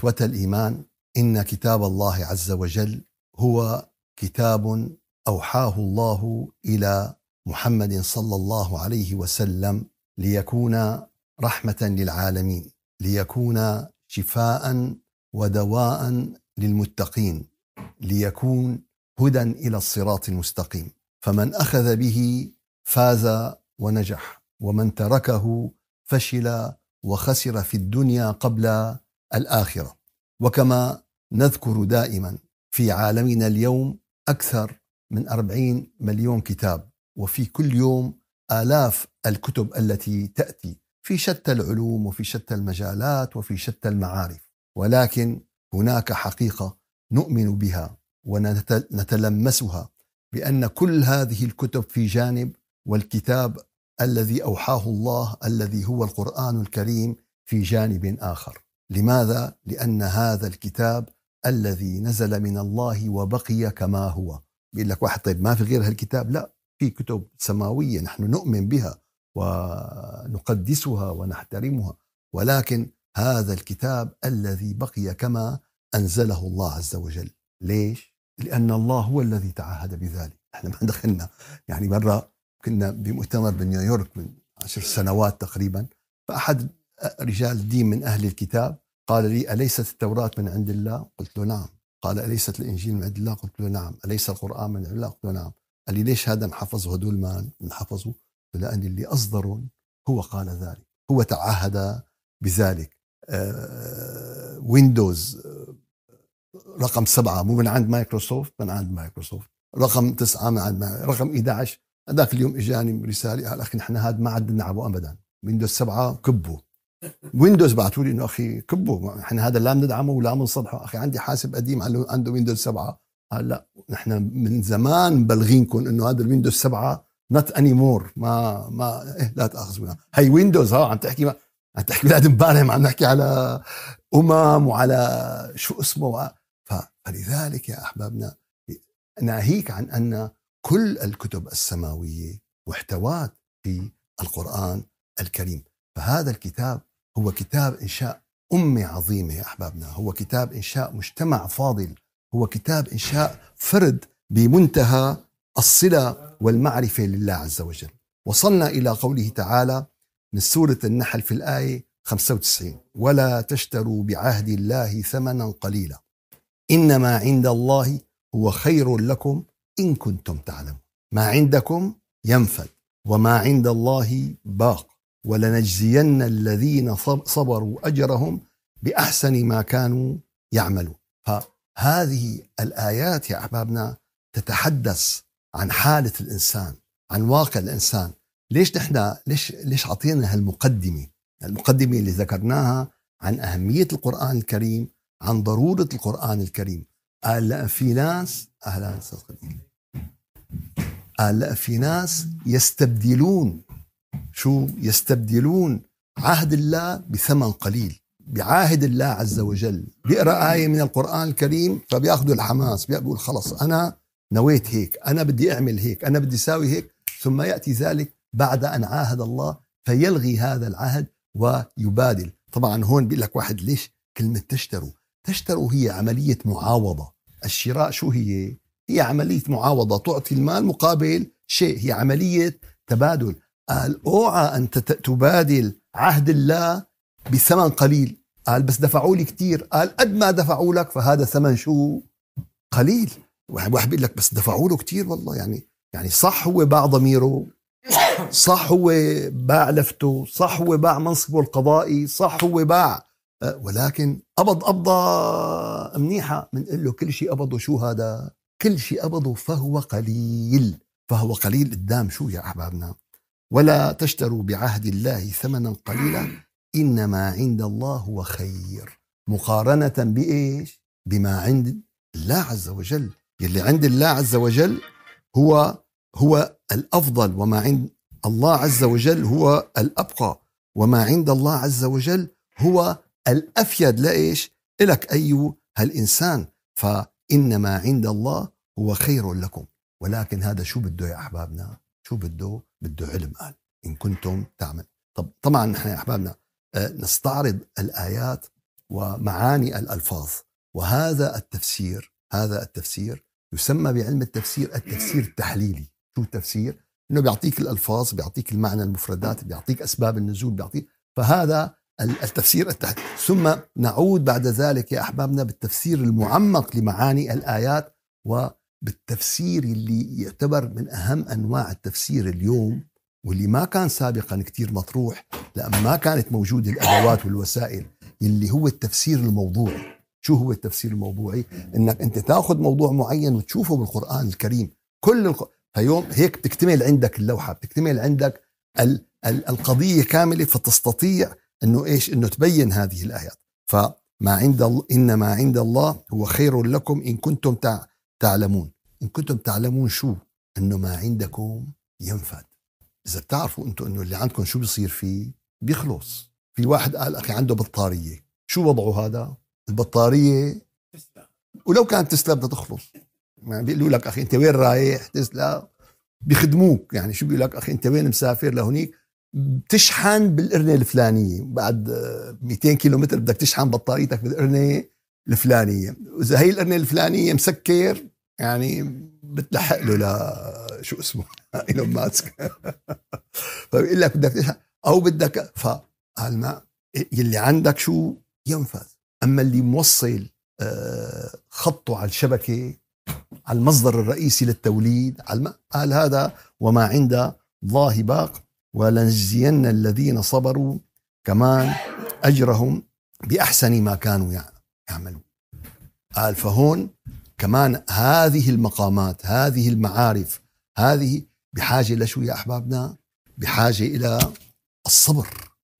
إخوة الإيمان إن كتاب الله عز وجل هو كتاب أوحاه الله إلى محمد صلى الله عليه وسلم ليكون رحمة للعالمين ليكون شفاء ودواء للمتقين ليكون هدى إلى الصراط المستقيم فمن أخذ به فاز ونجح ومن تركه فشل وخسر في الدنيا قبل الآخرة وكما نذكر دائما في عالمنا اليوم أكثر من 40 مليون كتاب وفي كل يوم آلاف الكتب التي تأتي في شتى العلوم وفي شتى المجالات وفي شتى المعارف ولكن هناك حقيقة نؤمن بها ونتلمسها بأن كل هذه الكتب في جانب والكتاب الذي أوحاه الله الذي هو القرآن الكريم في جانب آخر لماذا؟ لأن هذا الكتاب الذي نزل من الله وبقي كما هو بيقول لك واحد طيب ما في غير هالكتاب لا في كتب سماوية نحن نؤمن بها ونقدسها ونحترمها ولكن هذا الكتاب الذي بقي كما أنزله الله عز وجل ليش؟ لأن الله هو الذي تعهد بذلك احنا ما دخلنا يعني مرة كنا بمؤتمر بنيويورك من عشر سنوات تقريبا فأحد رجال دين من أهل الكتاب قال لي أليست التوراة من عند الله قلت له نعم قال أليست الإنجيل من عند الله قلت له نعم أليس القرآن من عند الله قلت له نعم قال لي ليش هذا انحفظ هدول ما انحفظوا لأن اللي أصدر هو قال ذلك هو تعهد بذلك ويندوز آه، آه، رقم سبعة مو من عند مايكروسوفت من عند مايكروسوفت رقم تسعة من عند رقم 11 هذاك اليوم اجاني رساله قال اخي نحن هذا ما عدناه ابدا ويندوز سبعة كبه ويندوز بعثوا لي انه اخي كبوا احنا هذا لا بندعمه ولا بنصلحه اخي عندي حاسب قديم عنده ويندوز 7 قال لا نحن من زمان مبلغينكم انه هذا الويندوز 7 نوت اني مور ما ما إيه لا تاخذوا هي ويندوز ها عم تحكي ما عم تحكي ولاد امبارح عم نحكي على امم وعلى شو اسمه فلذلك يا احبابنا ناهيك عن ان كل الكتب السماويه محتوات في القران الكريم فهذا الكتاب هو كتاب إنشاء أمة عظيمة يا أحبابنا هو كتاب إنشاء مجتمع فاضل هو كتاب إنشاء فرد بمنتهى الصلة والمعرفة لله عز وجل وصلنا إلى قوله تعالى من سورة النحل في الآية 95 ولا تشتروا بعهد الله ثمنا قليلا إنما عند الله هو خير لكم إن كنتم تعلمون ما عندكم ينفد وما عند الله باق ولنجزين الذين صبروا اجرهم باحسن ما كانوا يعملون فهذه الايات يا احبابنا تتحدث عن حاله الانسان عن واقع الانسان ليش نحن ليش ليش عطينا هالمقدمه المقدمه اللي ذكرناها عن اهميه القران الكريم عن ضروره القران الكريم قال لا في ناس اهلا استاذ قال لا في ناس يستبدلون شو يستبدلون عهد الله بثمن قليل بعاهد الله عز وجل بيقرا ايه من القران الكريم فبياخذوا الحماس بيقول خلص انا نويت هيك انا بدي اعمل هيك انا بدي اساوي هيك ثم ياتي ذلك بعد ان عاهد الله فيلغي هذا العهد ويبادل طبعا هون بيقول لك واحد ليش كلمه تشتروا تشتروا هي عمليه معاوضه الشراء شو هي هي عمليه معاوضه تعطي المال مقابل شيء هي عمليه تبادل قال اوعى أن تبادل عهد الله بثمن قليل قال بس دفعوا لي كثير قال قد ما دفعوا لك فهذا ثمن شو قليل واحد بيقول لك بس دفعوا له كثير والله يعني يعني صح هو باع ضميره صح هو باع لفته صح هو باع منصبه القضائي صح هو باع آه، ولكن قبض قبضة منيحة بنقول له كل شيء قبضه شو هذا كل شيء قبضه فهو قليل فهو قليل قدام شو يا أحبابنا ولا تشتروا بعهد الله ثمنا قليلا إنما عند الله هو خير مقارنة بإيش؟ بما عند الله عز وجل اللي عند الله عز وجل هو هو الأفضل وما عند الله عز وجل هو الأبقى وما عند الله عز وجل هو الأفيد لإيش؟ إلك أيها الإنسان فإنما عند الله هو خير لكم ولكن هذا شو بده يا أحبابنا؟ شو بده؟ بده علم قال إن كنتم تعمل طب طبعا نحن يا أحبابنا آه، نستعرض الآيات ومعاني الألفاظ وهذا التفسير هذا التفسير يسمى بعلم التفسير التفسير التحليلي شو تفسير؟ انه بيعطيك الالفاظ بيعطيك المعنى المفردات بيعطيك اسباب النزول بيعطيك فهذا التفسير التحليلي ثم نعود بعد ذلك يا احبابنا بالتفسير المعمق لمعاني الايات و بالتفسير اللي يعتبر من أهم أنواع التفسير اليوم واللي ما كان سابقا كتير مطروح لأن ما كانت موجودة الأدوات والوسائل اللي هو التفسير الموضوعي شو هو التفسير الموضوعي انك انت تاخذ موضوع معين وتشوفه بالقران الكريم كل الق... فيوم هيك بتكتمل عندك اللوحه بتكتمل عندك ال... ال... القضيه كامله فتستطيع انه ايش انه تبين هذه الايات فما عند الله ان ما عند الله هو خير لكم ان كنتم تع... تعلمون إن كنتم تعلمون شو أنه ما عندكم ينفد إذا بتعرفوا أنتم أنه اللي عندكم شو بصير فيه بيخلص في واحد قال أخي عنده بطارية شو وضعه هذا البطارية تسلا ولو كانت تسلا بدها تخلص يعني بيقولوا لك أخي أنت وين رايح تسلا بيخدموك يعني شو بيقول لك أخي أنت وين مسافر لهونيك بتشحن بالقرنة الفلانية بعد 200 متر بدك تشحن بطاريتك بالقرنة الفلانية وإذا هي القرنة الفلانية مسكر يعني بتلحق له ل شو اسمه ايلون ماسك فبيقول لك بدك او بدك فقال ما يلي عندك شو ينفذ اما اللي موصل آه، خطه على الشبكه على المصدر الرئيسي للتوليد على قال هذا وما عند الله باق ولنجزين الذين صبروا كمان اجرهم باحسن ما كانوا يعملون قال فهون كمان هذه المقامات هذه المعارف هذه بحاجة لشو يا أحبابنا بحاجة إلى الصبر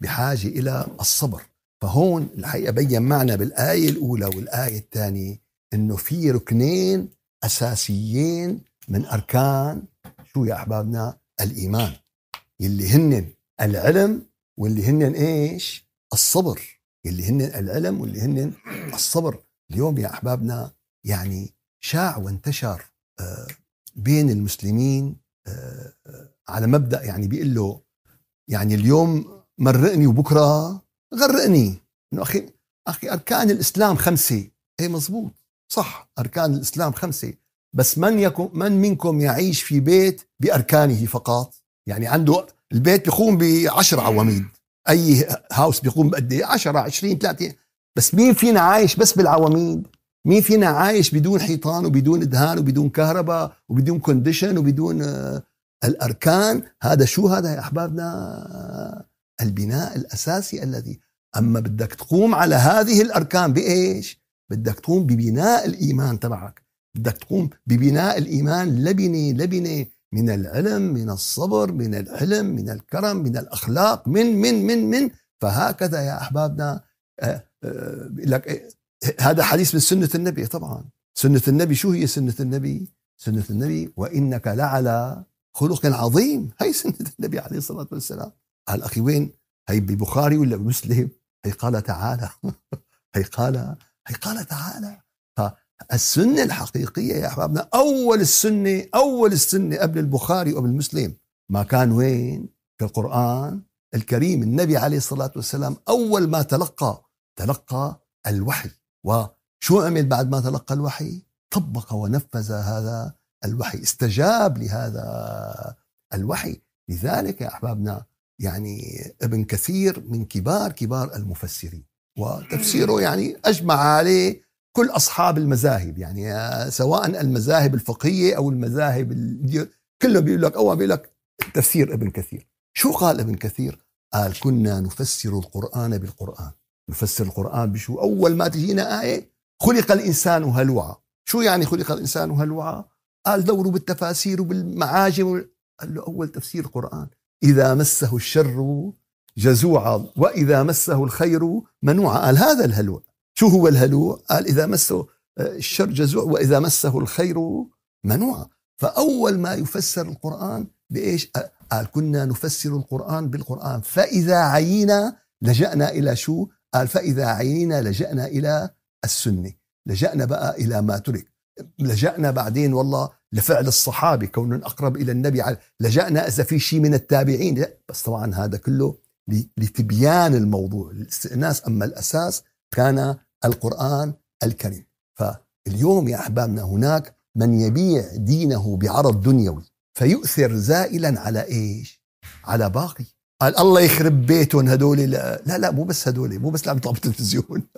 بحاجة إلى الصبر فهون الحقيقة بين معنا بالآية الأولى والآية الثانية أنه في ركنين أساسيين من أركان شو يا أحبابنا الإيمان اللي هن العلم واللي هن إيش الصبر اللي هن العلم واللي هن الصبر اليوم يا أحبابنا يعني شاع وانتشر آه، بين المسلمين آه، آه، على مبدا يعني بيقول له يعني اليوم مرقني وبكره غرقني انه اخي اخي اركان الاسلام خمسه اي مزبوط صح اركان الاسلام خمسه بس من يكن من منكم يعيش في بيت باركانه فقط يعني عنده البيت بيقوم بعشر عواميد اي هاوس بيقوم بقد ايه 10 20 30 بس مين فينا عايش بس بالعواميد مين فينا عايش بدون حيطان وبدون ادهان وبدون كهرباء وبدون كونديشن وبدون آه، الاركان هذا شو هذا يا احبابنا آه، البناء الاساسي الذي اما بدك تقوم على هذه الاركان بايش بدك تقوم ببناء الايمان تبعك بدك تقوم ببناء الايمان لبنه لبنه من العلم من الصبر من الحلم من الكرم من الاخلاق من من من من فهكذا يا احبابنا آه، لك هذا حديث من سنة النبي طبعا سنة النبي شو هي سنة النبي سنة النبي وإنك لعلى خلق عظيم هي سنة النبي عليه الصلاة والسلام قال أخي وين هي ببخاري ولا بمسلم هي قال تعالى هي قال هي قال تعالى فالسنة الحقيقية يا أحبابنا أول السنة أول السنة قبل البخاري وقبل مسلم ما كان وين في القرآن الكريم النبي عليه الصلاة والسلام أول ما تلقى تلقى الوحي وشو عمل بعد ما تلقى الوحي طبق ونفذ هذا الوحي استجاب لهذا الوحي لذلك يا أحبابنا يعني ابن كثير من كبار كبار المفسرين وتفسيره يعني أجمع عليه كل أصحاب المذاهب يعني سواء المذاهب الفقهية أو المذاهب كله بيقول لك أول بيقول لك تفسير ابن كثير شو قال ابن كثير؟ قال كنا نفسر القرآن بالقرآن يفسر القرآن بشو أول ما تجينا آية خلق الإنسان هلوعا شو يعني خلق الإنسان هلوعا قال دوروا بالتفاسير وبالمعاجم قال له أول تفسير القرآن إذا مسه الشر جزوعا وإذا مسه الخير منوعا قال هذا الهلوع شو هو الهلوع قال إذا مسه آه، الشر جزوع وإذا مسه الخير منوعا فأول ما يفسر القرآن بإيش قال كنا نفسر القرآن بالقرآن فإذا عينا لجأنا إلى شو قال فإذا عينينا لجأنا إلى السنة لجأنا بقى إلى ما ترك لجأنا بعدين والله لفعل الصحابة كون أقرب إلى النبي لجأنا إذا في شيء من التابعين لا. بس طبعا هذا كله لتبيان الموضوع الاستئناس أما الأساس كان القرآن الكريم فاليوم يا أحبابنا هناك من يبيع دينه بعرض دنيوي فيؤثر زائلا على إيش على باقي قال الله يخرب بيتهم هدول لا لا مو بس هدول مو بس اللي عم يطلعوا بالتلفزيون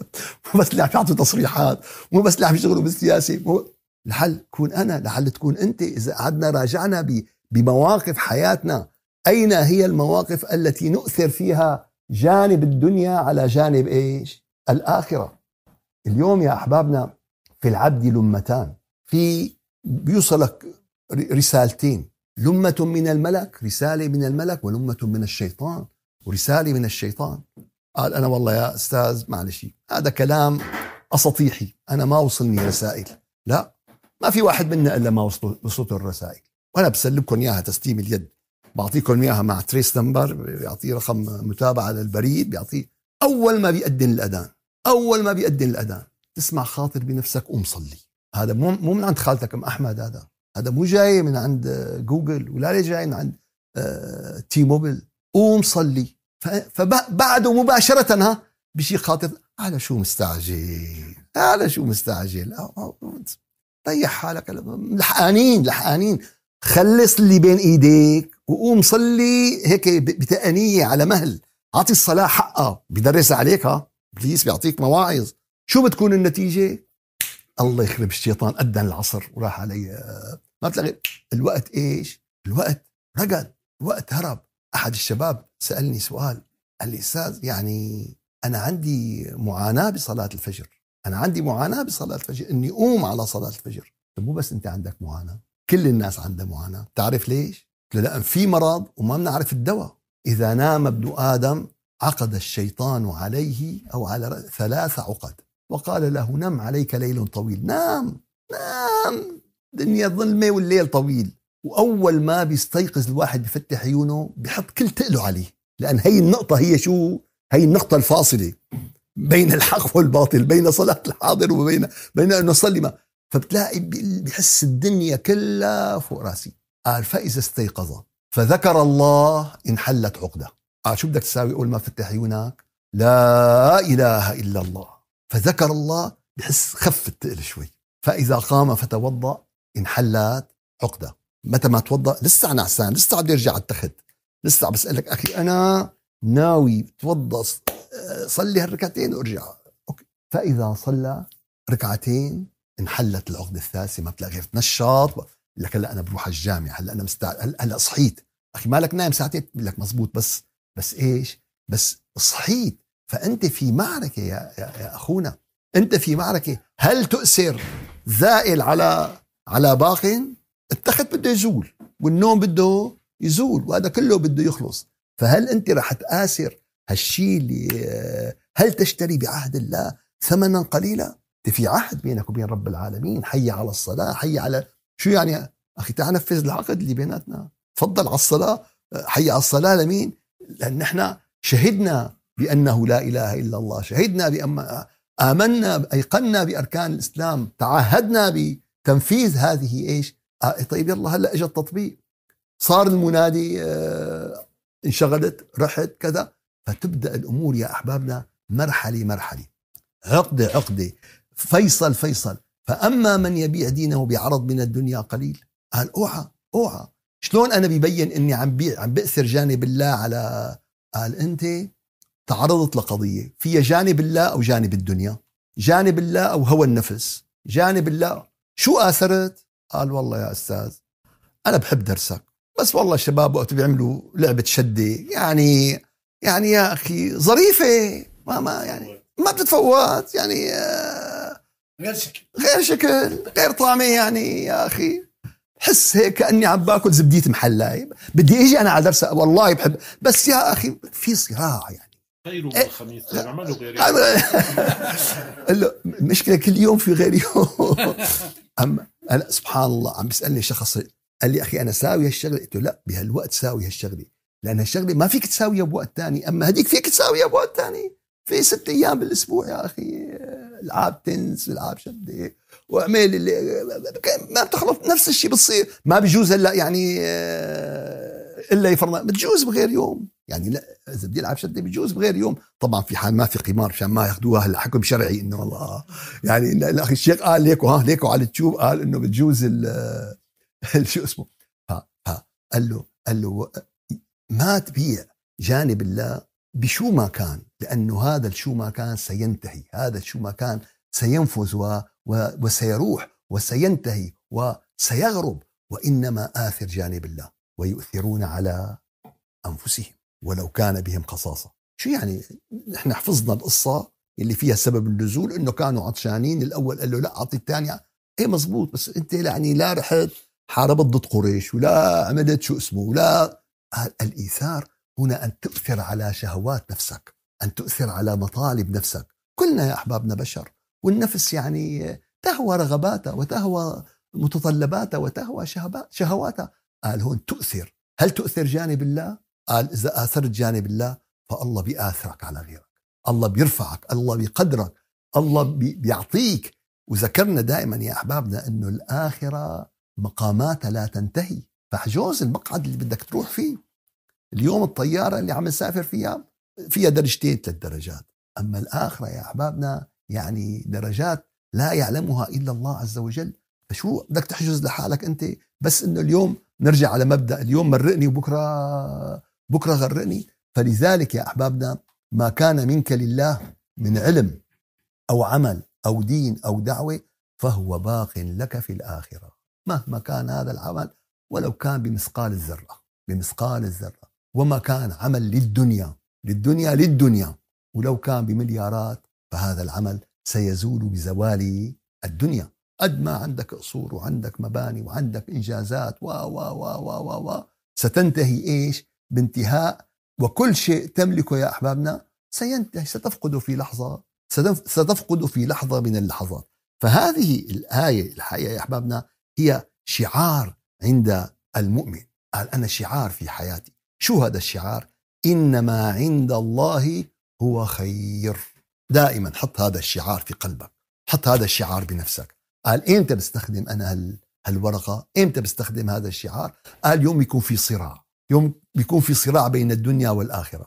مو بس اللي عم يعطوا تصريحات مو بس اللي عم يشتغلوا بالسياسه مو الحل كون انا لحل تكون انت اذا قعدنا راجعنا بمواقف حياتنا اين هي المواقف التي نؤثر فيها جانب الدنيا على جانب ايش الاخره اليوم يا احبابنا في العبد لمتان في بيوصلك رسالتين لمة من الملك رسالة من الملك ولمة من الشيطان ورسالة من الشيطان قال أنا والله يا أستاذ معلش هذا كلام أسطيحي أنا ما وصلني رسائل لا ما في واحد منا إلا ما وصلته الرسائل وأنا بسلمكم إياها تسليم اليد بعطيكم إياها مع تريس نمبر بيعطيه رقم متابعة للبريد بيعطيه أول ما بيأذن الأذان أول ما بيأذن الأذان تسمع خاطر بنفسك قوم صلي هذا مو مو من عند خالتك ام احمد هذا هذا مو جاي من عند جوجل ولا جاي من عند تي آه، موبل قوم صلي فبعده مباشرة ها بشي خاطر على شو مستعجل على شو مستعجل ريح حالك لحقانين لحقانين خلص اللي بين ايديك وقوم صلي هيك بتأنية على مهل اعطي الصلاة حقها بدرس عليك ها بيعطيك مواعظ شو بتكون النتيجة الله يخرب الشيطان أدن العصر وراح علي آه، ما بتلاقي الوقت إيش الوقت رقد الوقت هرب أحد الشباب سألني سؤال قال لي أستاذ يعني أنا عندي معاناة بصلاة الفجر أنا عندي معاناة بصلاة الفجر إني أقوم على صلاة الفجر طيب مو بس أنت عندك معاناة كل الناس عندها معاناة تعرف ليش؟ لأن في مرض وما بنعرف الدواء إذا نام ابن آدم عقد الشيطان عليه أو على ثلاث عقد وقال له نم عليك ليل طويل نام نام دنيا ظلمة والليل طويل وأول ما بيستيقظ الواحد بفتح عيونه بحط كل تقله عليه لأن هي النقطة هي شو هي النقطة الفاصلة بين الحق والباطل بين صلاة الحاضر وبين بين أن نصلي ما فبتلاقي بحس الدنيا كلها فوق راسي قال فإذا استيقظ فذكر الله انحلت عقده قال شو بدك تساوي أول ما فتح عيونك لا إله إلا الله فذكر الله بحس خف الثقل شوي فإذا قام فتوضأ انحلت عقدة متى ما توضأ لسه أنا عسان لسه عم يرجع على التخت لسه عم بسألك أخي أنا ناوي توضأ صلي هالركعتين وارجع أوكي. فإذا صلى ركعتين انحلت العقدة الثالثة ما بتلاقي غير تنشط لك هلا أنا بروح على الجامعة هلا أنا مستعد هلا صحيت أخي مالك نايم ساعتين بقول لك مزبوط بس بس إيش بس صحيت فأنت في معركة يا, يا, يا أخونا أنت في معركة هل تؤثر زائل على على باق التخت بده يزول والنوم بده يزول وهذا كله بده يخلص فهل أنت رح تآثر هالشيء اللي آه، هل تشتري بعهد الله ثمنا قليلا انت في عهد بينك وبين رب العالمين حي على الصلاة حي على شو يعني أخي تعال نفذ العقد اللي بيناتنا تفضل على الصلاة آه، حي على الصلاة لمين لأن نحن شهدنا بأنه لا إله إلا الله شهدنا بأن آمنا أيقنا بأركان الإسلام تعهدنا بتنفيذ هذه إيش آه، طيب يلا هلأ إجا التطبيق صار المنادي آه، انشغلت رحت كذا فتبدأ الأمور يا أحبابنا مرحلة مرحلة عقدة عقدة فيصل فيصل فأما من يبيع دينه بعرض من الدنيا قليل قال اوعى اوعى شلون أنا ببين إني عم بيع عم بأثر جانب الله على قال أنت تعرضت لقضية فيها جانب الله أو جانب الدنيا جانب الله أو هوى النفس جانب الله شو آثرت؟ قال والله يا أستاذ أنا بحب درسك بس والله الشباب وقت بيعملوا لعبة شدة يعني يعني يا أخي ظريفة ما ما يعني ما بتتفوت يعني آه، غير شكل غير شكل غير طعمة يعني يا أخي حس هيك كاني عم باكل زبديه محلاي بدي اجي انا على درس والله بحب بس يا اخي في صراع يعني غيره من إيه، الخميس لا نعمله غير يوم المشكله كل يوم في غير يوم اما انا سبحان الله عم بيسالني شخص قال لي اخي انا ساوي هالشغله قلت له لا بهالوقت ساوي هالشغله لان هالشغله ما فيك تساويها بوقت ثاني اما هديك فيك تساويها بوقت ثاني في ست ايام بالاسبوع يا اخي العاب تنس العاب شده واعمل اللي ما بتخلص نفس الشيء بتصير ما بجوز هلا يعني آه، الا يفرنا بتجوز بغير يوم يعني لا اذا بدي العب شده بجوز بغير يوم طبعا في حال ما في قمار مشان ما ياخذوها هلا حكم شرعي انه والله يعني الاخ الشيخ قال ليكو ها ليكو على اليوتيوب قال انه بتجوز ال شو اسمه ها ها قال له قال له ما تبيع جانب الله بشو ما كان لانه هذا الشو ما كان سينتهي هذا الشو ما كان سينفذ و و وسيروح وسينتهي وسيغرب وانما اثر جانب الله ويؤثرون على أنفسهم ولو كان بهم خصاصة شو يعني نحن حفظنا القصة اللي فيها سبب النزول انه كانوا عطشانين الاول قال له لا اعطي الثاني ايه مزبوط بس انت يعني لا رحت حاربت ضد قريش ولا عملت شو اسمه ولا الايثار هنا ان تؤثر على شهوات نفسك ان تؤثر على مطالب نفسك كلنا يا احبابنا بشر والنفس يعني تهوى رغباتها وتهوى متطلباتها وتهوى شهواتها قال هون تؤثر هل تؤثر جانب الله؟ قال إذا آثرت جانب الله فالله بيآثرك على غيرك الله بيرفعك الله بيقدرك الله بيعطيك وذكرنا دائما يا أحبابنا أنه الآخرة مقاماتها لا تنتهي فحجوز المقعد اللي بدك تروح فيه اليوم الطيارة اللي عم نسافر فيها فيها درجتين ثلاث درجات أما الآخرة يا أحبابنا يعني درجات لا يعلمها إلا الله عز وجل فشو بدك تحجز لحالك أنت بس أنه اليوم نرجع على مبدا اليوم مرقني وبكره بكره غرقني فلذلك يا احبابنا ما كان منك لله من علم او عمل او دين او دعوه فهو باق لك في الاخره مهما كان هذا العمل ولو كان بمثقال الذره بمثقال الذره وما كان عمل للدنيا للدنيا للدنيا ولو كان بمليارات فهذا العمل سيزول بزوال الدنيا قد ما عندك قصور وعندك مباني وعندك إنجازات و و و و و و ستنتهي إيش بانتهاء وكل شيء تملكه يا أحبابنا سينتهي ستفقده في لحظة ستفقده في لحظة من اللحظات فهذه الآية الحقيقة يا أحبابنا هي شعار عند المؤمن قال أنا شعار في حياتي شو هذا الشعار إنما عند الله هو خير دائما حط هذا الشعار في قلبك حط هذا الشعار بنفسك قال امتى بستخدم انا هالورقه امتى بستخدم هذا الشعار قال يوم يكون في صراع يوم بيكون في صراع بين الدنيا والاخره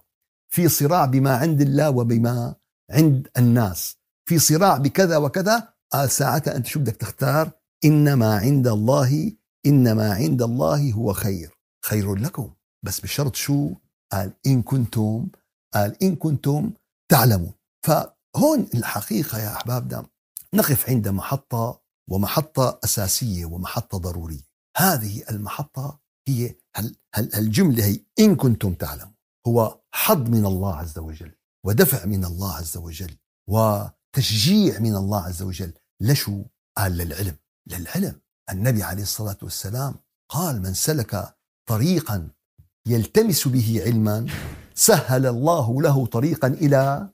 في صراع بما عند الله وبما عند الناس في صراع بكذا وكذا قال ساعتها انت شو بدك تختار انما عند الله انما عند الله هو خير خير لكم بس بشرط شو قال ان كنتم قال ان كنتم تعلمون فهون الحقيقه يا احبابنا نقف عند محطه ومحطة أساسية ومحطة ضرورية هذه المحطة هي هل الجملة هي إن كنتم تعلمون هو حظ من الله عز وجل ودفع من الله عز وجل وتشجيع من الله عز وجل لشو قال للعلم للعلم النبي عليه الصلاة والسلام قال من سلك طريقا يلتمس به علما سهل الله له طريقا إلى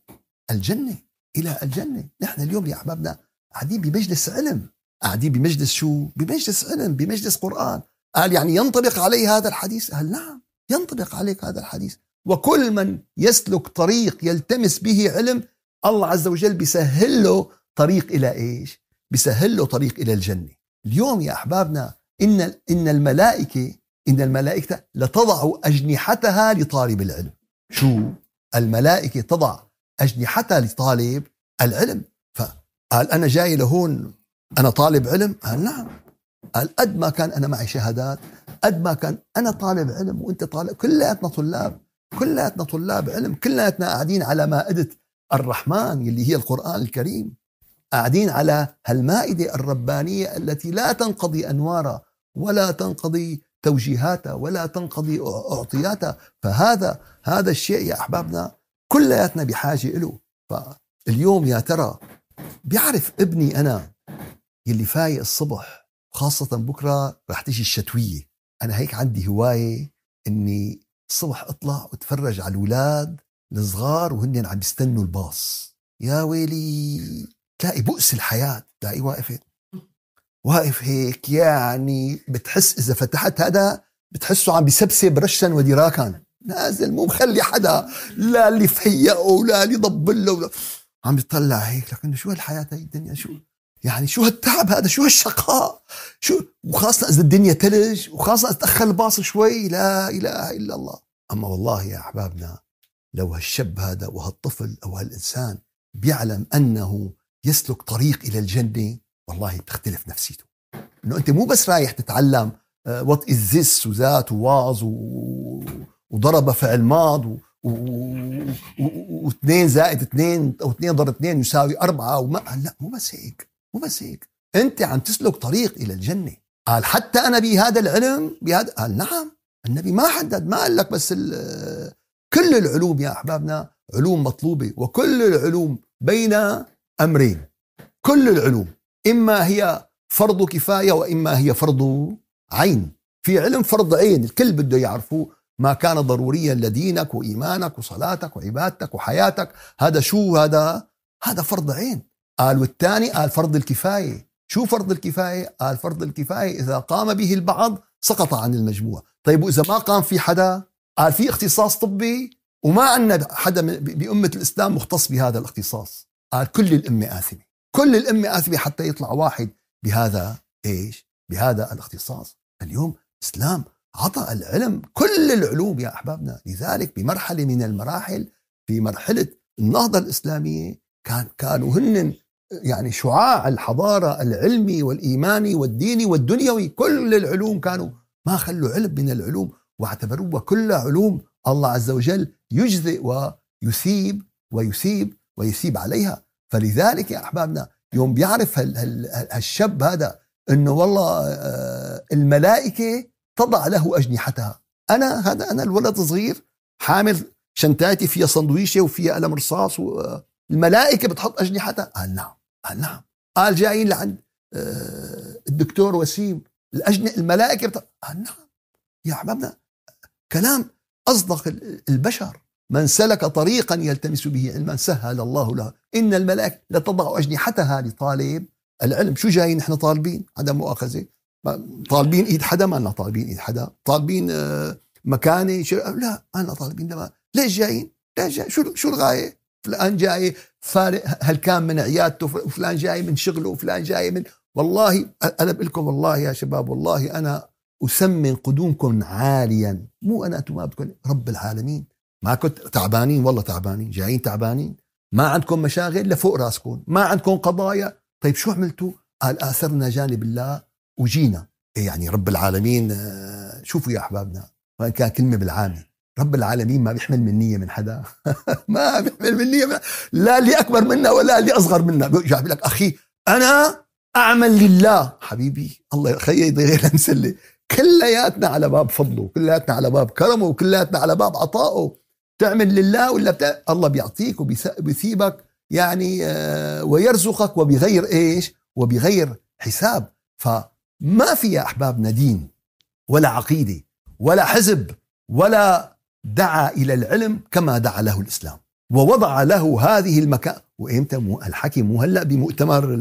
الجنة إلى الجنة نحن اليوم يا أحبابنا قاعدين بمجلس علم قاعدين بمجلس شو بمجلس علم بمجلس قرآن قال يعني ينطبق علي هذا الحديث قال نعم ينطبق عليك هذا الحديث وكل من يسلك طريق يلتمس به علم الله عز وجل بيسهل له طريق إلى إيش بيسهل له طريق إلى الجنة اليوم يا أحبابنا إن, إن الملائكة إن الملائكة لتضع أجنحتها لطالب العلم شو الملائكة تضع أجنحتها لطالب العلم فقال أنا جاي لهون انا طالب علم قال نعم قال قد ما كان انا معي شهادات قد ما كان انا طالب علم وانت طالب كلياتنا طلاب كلياتنا طلاب علم كلياتنا قاعدين على مائده الرحمن اللي هي القران الكريم قاعدين على هالمائده الربانيه التي لا تنقضي انوارها ولا تنقضي توجيهاتها ولا تنقضي اعطياتها فهذا هذا الشيء يا احبابنا كلياتنا بحاجه له فاليوم يا ترى بيعرف ابني انا يلي فايق الصبح خاصة بكرة رح تيجي الشتوية أنا هيك عندي هواية إني الصبح أطلع وأتفرج على الأولاد الصغار وهن عم يستنوا الباص يا ويلي تلاقي بؤس الحياة تلاقي واقفة واقف هيك يعني بتحس إذا فتحت هذا بتحسه عم بسبسب رشا ودراكا نازل مو مخلي حدا لا اللي فيقه ولا اللي ضبله ولا عم بيطلع هيك لكن شو هالحياة هي الدنيا شو يعني شو هالتعب هذا شو هالشقاء شو وخاصة إذا الدنيا تلج وخاصة إذا تأخر الباص شوي لا إله إلا الله أما والله يا أحبابنا لو هالشاب هذا وهالطفل أو هالإنسان بيعلم أنه يسلك طريق إلى الجنة والله بتختلف نفسيته انه انت مو بس رايح تتعلم وات از ذس وذات وواز وضرب فعل ماض واثنين زائد اثنين او اثنين ضرب اثنين يساوي اربعه وما لا مو بس هيك مو بس هيك انت عم تسلك طريق الى الجنه قال حتى انا بهذا العلم بهذا قال نعم النبي ما حدد ما قال لك بس كل العلوم يا احبابنا علوم مطلوبه وكل العلوم بين امرين كل العلوم اما هي فرض كفايه واما هي فرض عين في علم فرض عين الكل بده يعرفوه ما كان ضروريا لدينك وايمانك وصلاتك وعبادتك وحياتك هذا شو هذا هذا فرض عين قال والثاني قال فرض الكفاية شو فرض الكفاية؟ قال فرض الكفاية إذا قام به البعض سقط عن المجموع طيب وإذا ما قام في حدا قال في اختصاص طبي وما عندنا حدا بأمة الإسلام مختص بهذا الاختصاص قال كل الأمة آثمة كل الأمة آثمة حتى يطلع واحد بهذا إيش بهذا الاختصاص اليوم الإسلام عطى العلم كل العلوم يا أحبابنا لذلك بمرحلة من المراحل في مرحلة النهضة الإسلامية كان كانوا هن يعني شعاع الحضارة العلمي والإيماني والديني والدنيوي كل العلوم كانوا ما خلوا علم من العلوم واعتبروه كل علوم الله عز وجل يجزئ ويثيب ويثيب ويثيب عليها فلذلك يا أحبابنا يوم بيعرف هالشاب هذا أنه والله آه، الملائكة تضع له أجنحتها أنا هذا أنا الولد صغير حامل شنتاتي فيها سندويشة وفيها قلم رصاص والملائكة آه، بتحط أجنحتها قال نعم قال نعم قال جايين لعند آه، الدكتور وسيم الأجن الملائكة بتا... قال نعم يا أحبابنا كلام أصدق البشر من سلك طريقا يلتمس به علما سهل الله له إن الملائكة لتضع أجنحتها لطالب العلم شو جايين نحن طالبين عدم مؤاخذة طالبين إيد حدا ما أنا طالبين إيد حدا طالبين آه، مكانة شو... لا أنا طالبين دماء. ليش جايين؟ ليش جاي؟ شو شو الغاية؟ فلان جاي فارق هل كان من عيادته وفلان جاي من شغله وفلان جاي من والله انا بقول لكم والله يا شباب والله انا اسمن قدومكم عاليا مو انا انتم ما بدكم رب العالمين ما كنت تعبانين والله تعبانين جايين تعبانين ما عندكم مشاغل لفوق راسكم ما عندكم قضايا طيب شو عملتوا قال اثرنا جانب الله وجينا إيه يعني رب العالمين آه، شوفوا يا احبابنا وان كان كلمه بالعامي رب العالمين ما بيحمل منية من حدا ما بيحمل منية من لا اللي أكبر منا ولا اللي أصغر منا بيرجع بيقول لك أخي أنا أعمل لله حبيبي الله خيي غير مسلة كلياتنا على باب فضله كلياتنا على باب كرمه وكلياتنا على باب عطائه تعمل لله ولا بتا... الله بيعطيك وبيثيبك يعني آه، ويرزقك وبغير ايش وبغير حساب فما في يا احبابنا دين ولا عقيده ولا حزب ولا دعا إلى العلم كما دعا له الإسلام ووضع له هذه المكان وإمتى الحكي مو هلأ بمؤتمر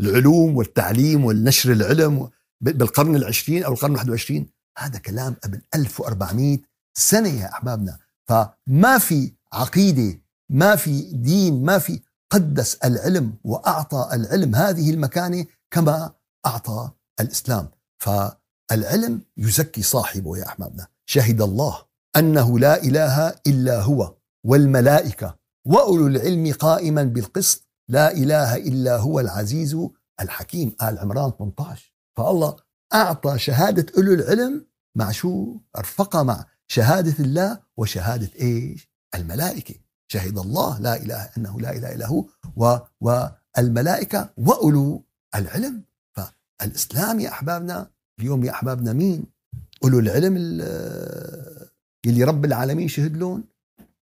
العلوم والتعليم والنشر العلم بالقرن العشرين أو القرن 21 هذا كلام قبل 1400 سنة يا أحبابنا فما في عقيدة ما في دين ما في قدس العلم وأعطى العلم هذه المكانة كما أعطى الإسلام فالعلم يزكي صاحبه يا أحبابنا شهد الله أنه لا إله إلا هو والملائكة وأولو العلم قائما بالقسط لا إله إلا هو العزيز الحكيم آل عمران 18 فالله أعطى شهادة أولو العلم مع شو؟ أرفقها مع شهادة الله وشهادة إيش؟ الملائكة شهد الله لا إله أنه لا إله إلا هو و والملائكة وأولو العلم فالإسلام يا أحبابنا اليوم يا أحبابنا مين؟ أولو العلم يلي رب العالمين شهد لهم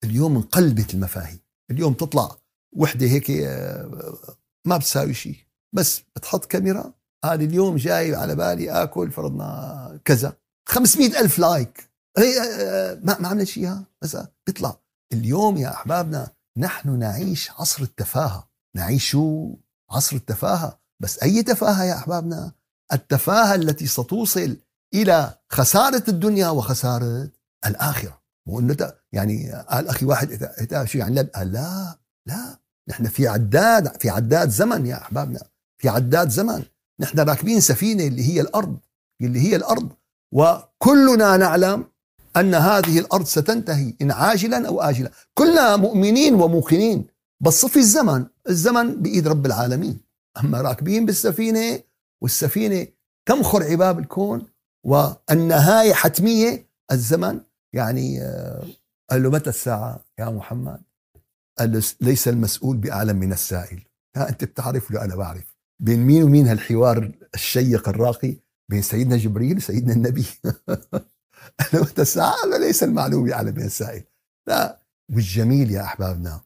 اليوم انقلبت المفاهيم اليوم تطلع وحده هيك آه، ما بتساوي شيء بس بتحط كاميرا قال اليوم جاي على بالي اكل فرضنا كذا 500 الف لايك هي آه، آه، ما ما عملت شيء بس بيطلع اليوم يا احبابنا نحن نعيش عصر التفاهه نعيش شو عصر التفاهه بس اي تفاهه يا احبابنا التفاهه التي ستوصل الى خساره الدنيا وخساره الاخره وانه يعني قال اخي واحد شو يعني لب قال لا لا نحن في عداد في عداد زمن يا احبابنا في عداد زمن نحن راكبين سفينه اللي هي الارض اللي هي الارض وكلنا نعلم ان هذه الارض ستنتهي ان عاجلا او اجلا كلنا مؤمنين وموقنين بس صفي الزمن الزمن بايد رب العالمين اما راكبين بالسفينه والسفينه تمخر عباب الكون والنهايه حتميه الزمن يعني آه، قال له متى الساعة يا محمد قال له ليس المسؤول بأعلم من السائل ها أنت بتعرف له أنا بعرف بين مين ومين هالحوار الشيق الراقي بين سيدنا جبريل وسيدنا النبي قال له متى الساعة قال له ليس المعلوم بأعلم من السائل لا والجميل يا أحبابنا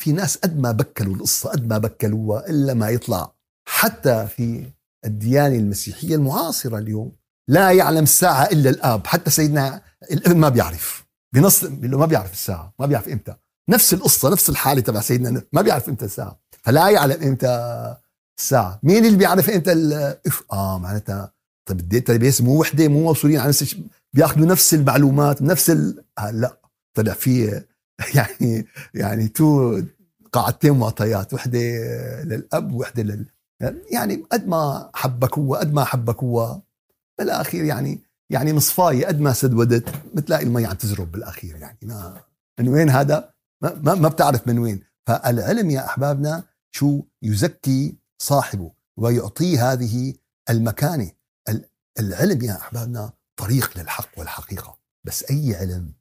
في ناس قد ما بكلوا القصة قد ما بكلوها إلا ما يطلع حتى في الديانة المسيحية المعاصرة اليوم لا يعلم الساعة إلا الآب حتى سيدنا الابن ما بيعرف بنص بيقول ما بيعرف الساعة ما بيعرف إمتى نفس القصة نفس الحالة تبع سيدنا ما بيعرف إمتى الساعة فلا يعلم إمتى الساعة مين اللي بيعرف إمتى الإف آه معناتها طيب الداتا طيب، بيس مو وحدة مو موصولين على نفس بياخذوا نفس المعلومات نفس ال... آه لا طلع طيب، في يعني يعني تو قاعدتين معطيات وحدة للأب وحدة لل يعني قد ما حبكوا قد ما حبكوا بالاخير يعني يعني مصفايه قد ما سدودت بتلاقي المي عم تزرب بالاخير يعني ما من وين هذا؟ ما, ما, ما بتعرف من وين فالعلم يا احبابنا شو يزكي صاحبه ويعطيه هذه المكانه العلم يا احبابنا طريق للحق والحقيقه بس اي علم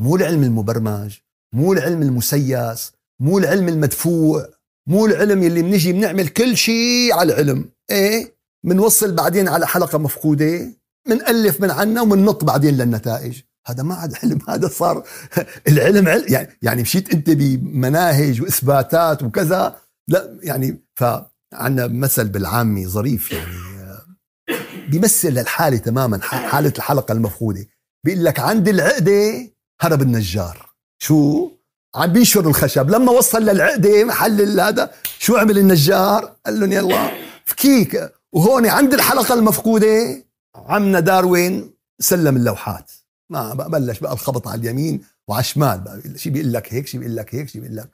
مو العلم المبرمج مو العلم المسيس مو العلم المدفوع مو العلم يلي بنجي بنعمل كل شيء على العلم ايه منوصل بعدين على حلقة مفقودة منألف من عنا ومننط بعدين للنتائج هذا ما عاد علم هذا صار العلم علم يعني يعني مشيت انت بمناهج واثباتات وكذا لا يعني فعندنا مثل بالعامي ظريف يعني آه، بيمثل للحاله تماما حاله الحلقه المفقوده بيقول لك عند العقده هرب النجار شو عم بينشر الخشب لما وصل للعقده محل هذا شو عمل النجار قال لهم يلا فكيك وهون عند الحلقة المفقودة عمنا داروين سلم اللوحات ما بلش بقى الخبط على اليمين وعلى الشمال شي بيقول لك هيك شي بيقول لك هيك شي بيقول لك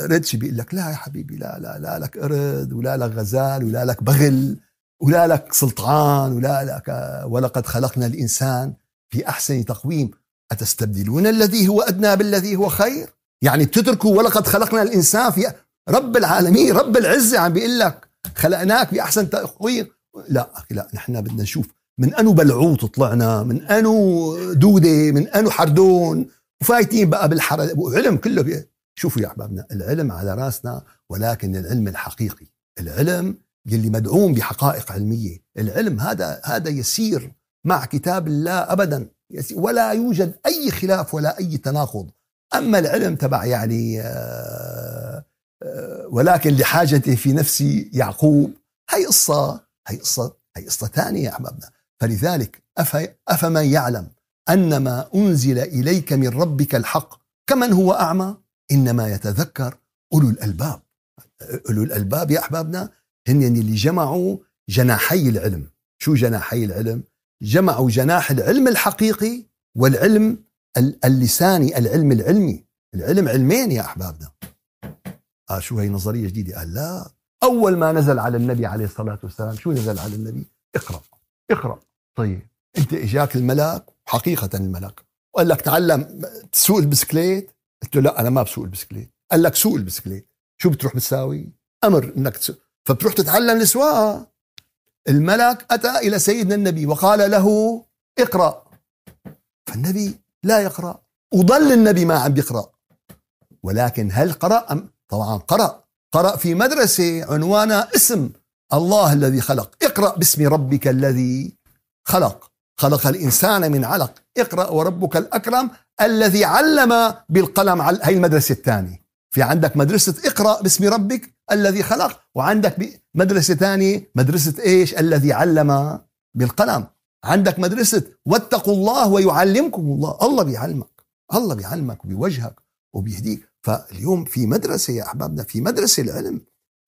رد شي بيقول لك لا يا حبيبي لا لا لا لك قرد ولا لك غزال ولا لك بغل ولا لك سلطعان ولا لك ولقد خلقنا الإنسان في أحسن تقويم أتستبدلون الذي هو أدنى بالذي هو خير يعني بتتركوا ولقد خلقنا الإنسان في رب العالمين رب العزة عم بيقول لك خلقناك باحسن تقوير لا اخي لا نحن بدنا نشوف من انو بلعوط طلعنا من انو دوده من انو حردون وفايتين بقى بالحر وعلم كله بيه. شوفوا يا احبابنا العلم على راسنا ولكن العلم الحقيقي العلم يلي مدعوم بحقائق علميه العلم هذا هذا يسير مع كتاب الله ابدا ولا يوجد اي خلاف ولا اي تناقض اما العلم تبع يعني آه آه، ولكن لحاجتي في نفسي يعقوب هي قصة هي قصة هي قصة ثانية يا أحبابنا فلذلك أفمن يعلم أن ما أنزل إليك من ربك الحق كمن هو أعمى إنما يتذكر أولو الألباب أولو الألباب يا أحبابنا هن يعني اللي جمعوا جناحي العلم شو جناحي العلم؟ جمعوا جناح العلم الحقيقي والعلم اللساني العلم العلمي العلم علمين يا أحبابنا قال آه، شو هي نظرية جديدة قال لا أول ما نزل على النبي عليه الصلاة والسلام شو نزل على النبي اقرأ اقرأ طيب أنت إجاك الملاك حقيقة الملاك وقال لك تعلم تسوق البسكليت قلت له لا أنا ما بسوق البسكليت قال لك سوق البسكليت شو بتروح بتساوي أمر أنك تسوق فبتروح تتعلم السواقة الملك أتى إلى سيدنا النبي وقال له اقرأ فالنبي لا يقرأ وظل النبي ما عم يقرأ ولكن هل قرأ أم طبعا قرأ قرأ في مدرسة عنوانها اسم الله الذي خلق اقرأ باسم ربك الذي خلق خلق الإنسان من علق اقرأ وربك الأكرم الذي علم بالقلم على هي المدرسة الثانية في عندك مدرسة اقرأ باسم ربك الذي خلق وعندك مدرسة ثانية مدرسة ايش الذي علم بالقلم عندك مدرسة واتقوا الله ويعلمكم الله الله بيعلمك الله بيعلمك وبيوجهك وبيهديك فاليوم في مدرسة يا أحبابنا في مدرسة العلم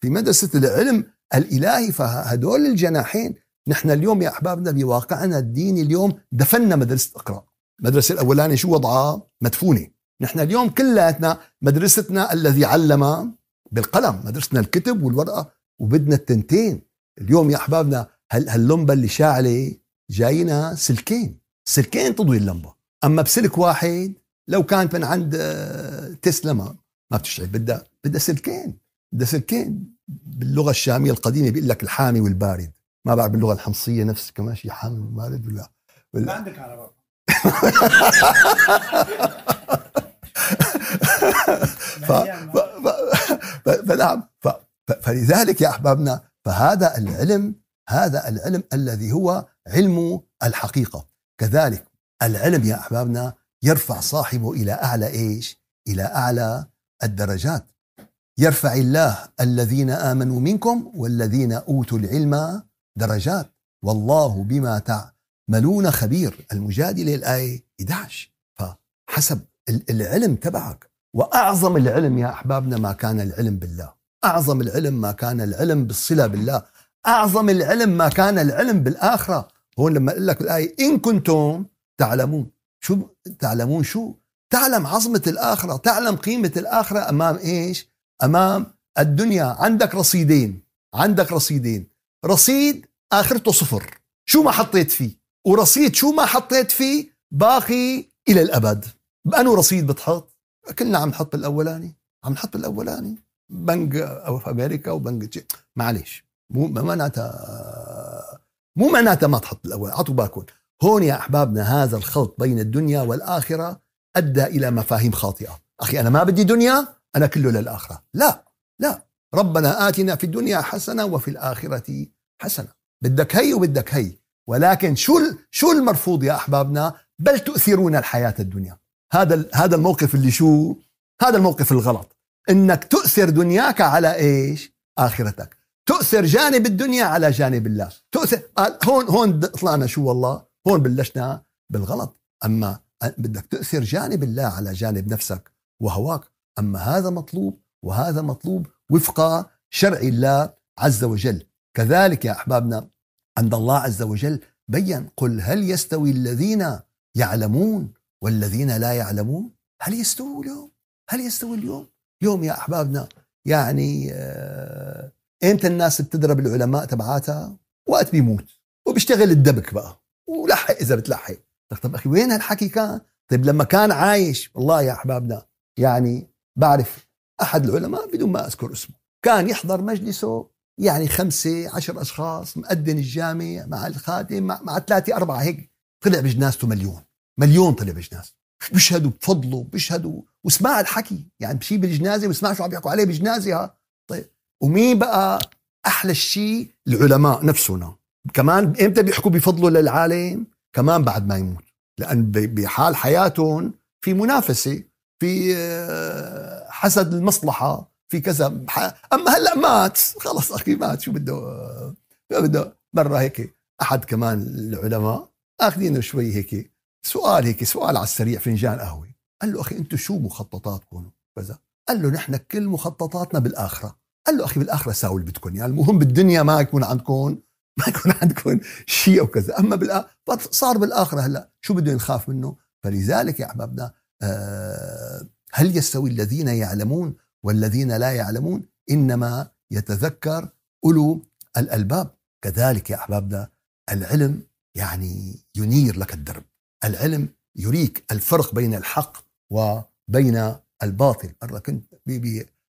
في مدرسة العلم الإلهي فهدول الجناحين نحن اليوم يا أحبابنا بواقعنا الديني اليوم دفنا مدرسة اقرأ المدرسة الأولانية شو وضعها مدفونة نحن اليوم كلاتنا مدرستنا الذي علم بالقلم مدرستنا الكتب والورقة وبدنا التنتين اليوم يا أحبابنا هل هاللمبة اللي شاعلة جاينا سلكين سلكين تضوي اللمبة أما بسلك واحد لو كانت من عند آه، تسلا ما ما بتشتغل بدها بدها سلكين بدها سلكين باللغه الشاميه القديمه بيقول لك الحامي والبارد ما بعرف باللغه الحمصيه نفس كمان شيء حامي والبارد ولا, ولا ما عندك عربه ف... ف... ف... فنعم ف... ف... فلذلك يا احبابنا فهذا العلم هذا العلم الذي هو علم الحقيقه كذلك العلم يا احبابنا يرفع صاحبه إلى أعلى إيش؟ إلى أعلى الدرجات يرفع الله الذين آمنوا منكم والذين أوتوا العلم درجات والله بما تعملون خبير المجادلة الآية 11 فحسب العلم تبعك وأعظم العلم يا أحبابنا ما كان العلم بالله أعظم العلم ما كان العلم بالصلة بالله أعظم العلم ما كان العلم بالآخرة هون لما أقول لك الآية إن كنتم تعلمون شو تعلمون شو تعلم عظمة الآخرة تعلم قيمة الآخرة أمام إيش أمام الدنيا عندك رصيدين عندك رصيدين رصيد آخرته صفر شو ما حطيت فيه ورصيد شو ما حطيت فيه باقي إلى الأبد بأنه رصيد بتحط كلنا عم نحط بالأولاني عم نحط بالأولاني بنك في أمريكا وبنك معليش مو معناتها مو معناتها ما تحط الأول عطوا بالكم هون يا أحبابنا هذا الخلط بين الدنيا والآخرة أدى إلى مفاهيم خاطئة أخي أنا ما بدي دنيا أنا كله للآخرة لا لا ربنا آتنا في الدنيا حسنة وفي الآخرة حسنة بدك هي وبدك هي ولكن شو شو المرفوض يا أحبابنا بل تؤثرون الحياة الدنيا هذا هذا الموقف اللي شو هذا الموقف الغلط انك تؤثر دنياك على ايش اخرتك تؤثر جانب الدنيا على جانب الله تؤثر هون هون طلعنا شو والله هون بلشنا بالغلط أما بدك تاثر جانب الله على جانب نفسك وهواك أما هذا مطلوب وهذا مطلوب وفق شرع الله عز وجل كذلك يا أحبابنا عند الله عز وجل بين قل هل يستوي الذين يعلمون والذين لا يعلمون هل يستوي اليوم هل يستوي اليوم يوم يا أحبابنا يعني آه امتى الناس بتضرب العلماء تبعاتها وقت بيموت وبيشتغل الدبك بقى ولحق اذا بتلحق طب اخي وين هالحكي كان؟ طيب لما كان عايش والله يا احبابنا يعني بعرف احد العلماء بدون ما اذكر اسمه كان يحضر مجلسه يعني خمسة عشر أشخاص مقدم الجامع مع الخادم مع, مع ثلاثة أربعة هيك طلع بجنازته مليون مليون طلع بجنازته بيشهدوا بفضله بيشهدوا واسمع الحكي يعني بشي بالجنازة واسمع شو عم يحكوا عليه بجنازة طيب ومين بقى أحلى الشيء العلماء نفسهم كمان امتى بيحكوا بفضله للعالم كمان بعد ما يموت لان بحال حياتهم في منافسه في آه، حسد المصلحه في كذا اما هلا مات خلص اخي مات شو بده شو بده مره هيك احد كمان العلماء اخذينه شوي هيك سؤال هيك سؤال على السريع فنجان قهوه قال له اخي انتم شو مخططاتكم كذا قال له نحن كل مخططاتنا بالاخره قال له اخي بالاخره ساوي اللي بدكم يعني المهم بالدنيا ما يكون عندكم ما يكون عندكم شيء او كذا اما بالآ... صار بالاخره هلا شو بده نخاف منه فلذلك يا احبابنا آه، هل يستوي الذين يعلمون والذين لا يعلمون انما يتذكر اولو الالباب كذلك يا احبابنا العلم يعني ينير لك الدرب العلم يريك الفرق بين الحق وبين الباطل مرة كنت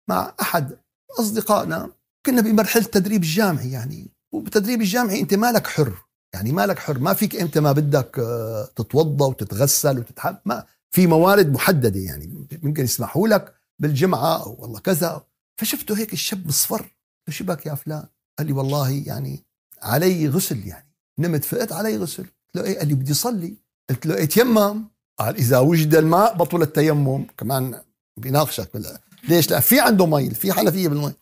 مع أحد أصدقائنا كنا بمرحلة تدريب الجامعي يعني وبالتدريب الجامعي انت مالك حر يعني مالك حر ما فيك امتى ما بدك آه، تتوضا وتتغسل وتتحب ما في موارد محدده يعني ممكن يسمحوا لك بالجمعه او والله كذا فشفته هيك الشاب مصفر شو بك يا فلان قال لي والله يعني علي غسل يعني نمت فقت علي غسل قلت له ايه قال لي بدي صلي قلت له اتيمم قال اذا وجد الماء بطل التيمم كمان بيناقشك ليش لا في عنده مي في حنفيه بالمي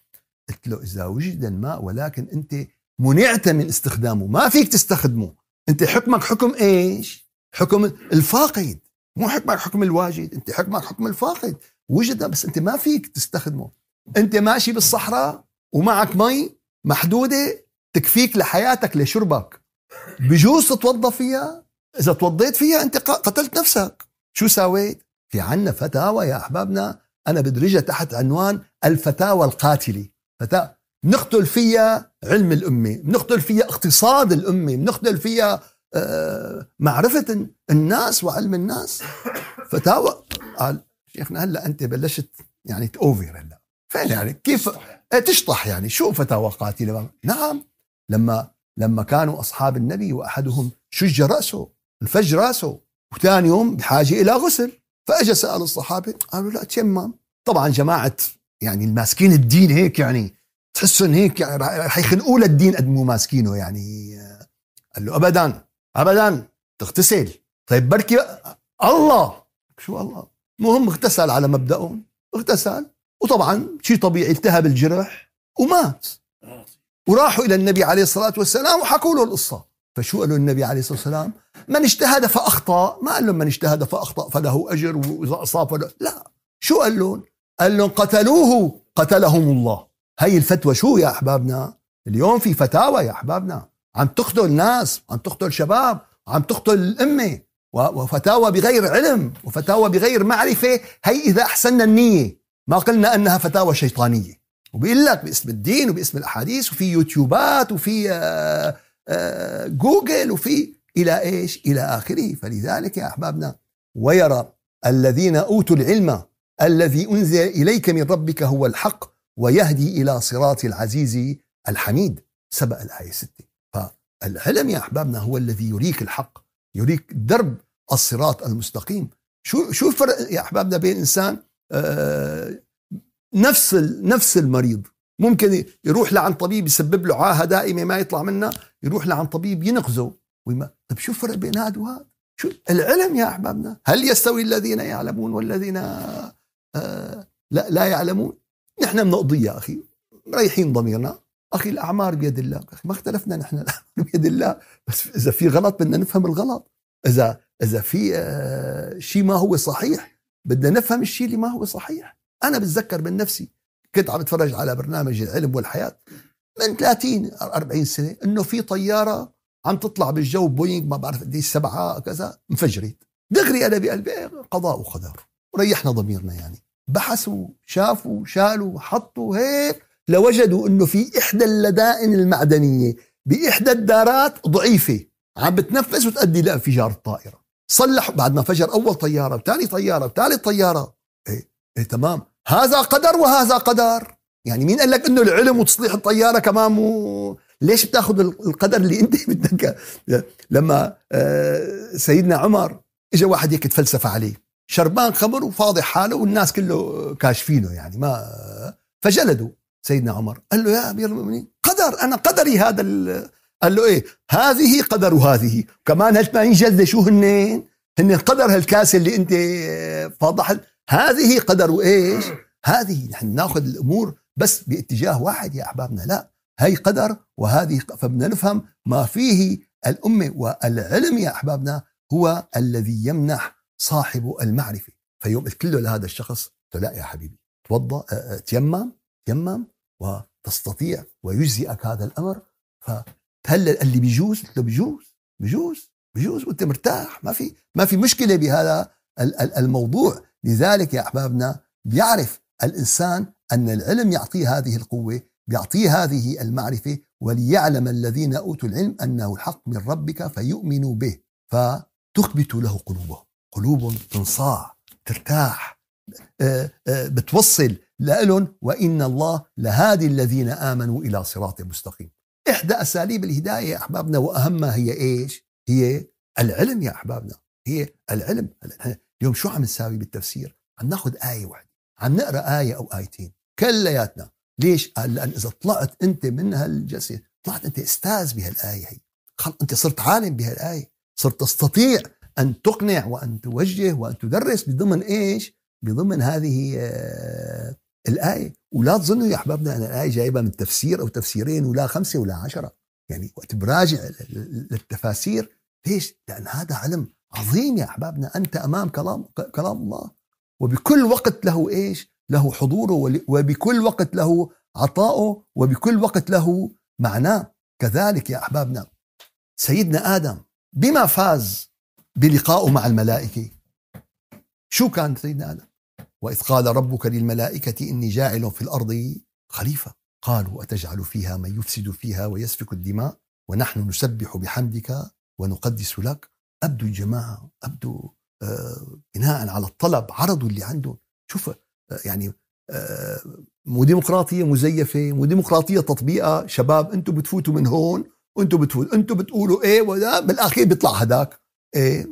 قلت له اذا وجد الماء ولكن انت منعت من استخدامه ما فيك تستخدمه انت حكمك حكم ايش حكم الفاقد مو حكمك حكم الواجد انت حكمك حكم الفاقد وجده بس انت ما فيك تستخدمه انت ماشي بالصحراء ومعك مي محدوده تكفيك لحياتك لشربك بجوز تتوضى فيها اذا توضيت فيها انت قتلت نفسك شو سويت في عنا فتاوى يا احبابنا انا بدرجها تحت عنوان الفتاوى القاتله فتاوى بنقتل فيها علم الأمة بنقتل فيها اقتصاد الأمة بنقتل فيها آه، معرفة الناس وعلم الناس فتاوى قال شيخنا هلا أنت بلشت يعني تأوفر هلا فين يعني كيف تشطح يعني, إيه، يعني. شو فتاوى قاتلة نعم لما لما كانوا أصحاب النبي وأحدهم شج رأسه الفج رأسه وثاني يوم بحاجة إلى غسل فأجا سأل الصحابة قالوا لا تيمم طبعا جماعة يعني الماسكين الدين هيك يعني تحسهم هيك يعني حيخنقوا للدين قد مو ماسكينه يعني قال له ابدا ابدا تغتسل طيب بركي الله شو الله المهم اغتسل على مبدأهم اغتسل وطبعا شيء طبيعي التهب الجرح ومات وراحوا الى النبي عليه الصلاه والسلام وحكوا له القصه فشو قالوا النبي عليه الصلاه والسلام من اجتهد فاخطا ما قال لهم من اجتهد فاخطا فله اجر واذا اصاب فله لا شو قال لهم قال لهم قتلوه قتلهم الله هي الفتوى شو يا أحبابنا اليوم في فتاوى يا أحبابنا عم تقتل ناس عم تقتل شباب عم تقتل الأمة وفتاوى بغير علم وفتاوى بغير معرفة هي إذا أحسننا النية ما قلنا أنها فتاوى شيطانية وبيقول لك باسم الدين وباسم الأحاديث وفي يوتيوبات وفي آآ آه، آآ آه، جوجل وفي إلى إيش إلى آخره فلذلك يا أحبابنا ويرى الذين أوتوا العلم الذي أنزل إليك من ربك هو الحق ويهدي إلى صراط العزيز الحميد سبق الآية 6 فالعلم يا أحبابنا هو الذي يريك الحق يريك درب الصراط المستقيم شو شو الفرق يا أحبابنا بين إنسان آه، نفس نفس المريض ممكن يروح لعند طبيب يسبب له عاهه دائمه ما يطلع منها يروح لعند طبيب ينقذه ويما طب شو الفرق بين هذا وهذا شو العلم يا احبابنا هل يستوي الذين يعلمون والذين آه، لا لا يعلمون نحن بنقضي يا أخي مريحين ضميرنا أخي الأعمار بيد الله أخي ما اختلفنا نحن الأعمار بيد الله بس إذا في غلط بدنا نفهم الغلط إذا إذا في آه، شيء ما هو صحيح بدنا نفهم الشيء اللي ما هو صحيح أنا بتذكر من نفسي كنت عم اتفرج على برنامج العلم والحياة من 30 40 سنة إنه في طيارة عم تطلع بالجو بوينغ ما بعرف قديش إيه، سبعة كذا انفجرت دغري أنا بقلبي إيه، قضاء وقدر ريحنا ضميرنا يعني بحثوا شافوا شالوا حطوا هيك لوجدوا انه في احدى اللدائن المعدنيه باحدى الدارات ضعيفه عم بتنفس وتؤدي لانفجار الطائره صلحوا بعد ما فجر اول طياره وثاني طياره وثالث طياره ايه ايه تمام هذا قدر وهذا قدر يعني مين قال لك انه العلم وتصليح الطياره كمان مو ليش بتاخذ القدر اللي انت بدك لما آه، سيدنا عمر اجى واحد هيك تفلسف عليه شربان خمر وفاضي حاله والناس كله كاشفينه يعني ما فجلدوا سيدنا عمر قال له يا امير المؤمنين قدر انا قدري هذا قال له ايه هذه قدر هذه كمان هل 80 جلده شو هنين هن قدر هالكاسه اللي انت آه، فاضح هذه قدر ايش هذه نحن ناخذ الامور بس باتجاه واحد يا احبابنا لا هي قدر وهذه فبدنا نفهم ما فيه الامه والعلم يا احبابنا هو الذي يمنح صاحبه المعرفة فيوم قلت له لهذا الشخص قلت له لا يا حبيبي توضأ آه، آه، تيمم تيمم وتستطيع ويجزئك هذا الأمر فهل قال لي بيجوز قلت له بيجوز بيجوز بيجوز وانت مرتاح ما في ما في مشكله بهذا الموضوع لذلك يا احبابنا بيعرف الانسان ان العلم يعطيه هذه القوه بيعطيه هذه المعرفه وليعلم الذين اوتوا العلم انه الحق من ربك فيؤمنوا به فتخبت له قلوبهم قلوب تنصاع ترتاح آه، آه، بتوصل لهم وإن الله لهادي الذين آمنوا إلى صراط مستقيم إحدى أساليب الهداية يا أحبابنا وأهمها هي إيش؟ هي العلم يا أحبابنا هي العلم اليوم شو عم نساوي بالتفسير؟ عم ناخذ آية واحدة عم نقرأ آية أو آيتين كلياتنا ليش؟ قال لأن إذا طلعت أنت من هالجسد طلعت أنت أستاذ بهالآية هي خل... أنت صرت عالم بهالآية صرت تستطيع ان تقنع وان توجه وان تدرس بضمن ايش؟ بضمن هذه آه، الايه ولا تظنوا يا احبابنا ان الايه جايبه من تفسير او تفسيرين ولا خمسه ولا عشره يعني وقت براجع للتفاسير ليش؟ لان هذا علم عظيم يا احبابنا انت امام كلام كلام الله وبكل وقت له ايش؟ له حضوره وبكل وقت له عطاؤه وبكل وقت له معناه كذلك يا احبابنا سيدنا ادم بما فاز بلقائه مع الملائكة شو كان سيدنا آدم وإذ قال ربك للملائكة إني جاعل في الأرض خليفة قالوا أتجعل فيها من يفسد فيها ويسفك الدماء ونحن نسبح بحمدك ونقدس لك أبدوا الجماعة أبدوا آه، بناء على الطلب عرضوا اللي عندهم شوف آه، يعني آه، مو ديمقراطية مزيفة مو ديمقراطية تطبيقها شباب أنتم بتفوتوا من هون وأنتم بتفوتوا أنتم بتقولوا إيه ولا بالأخير بيطلع هداك إيه،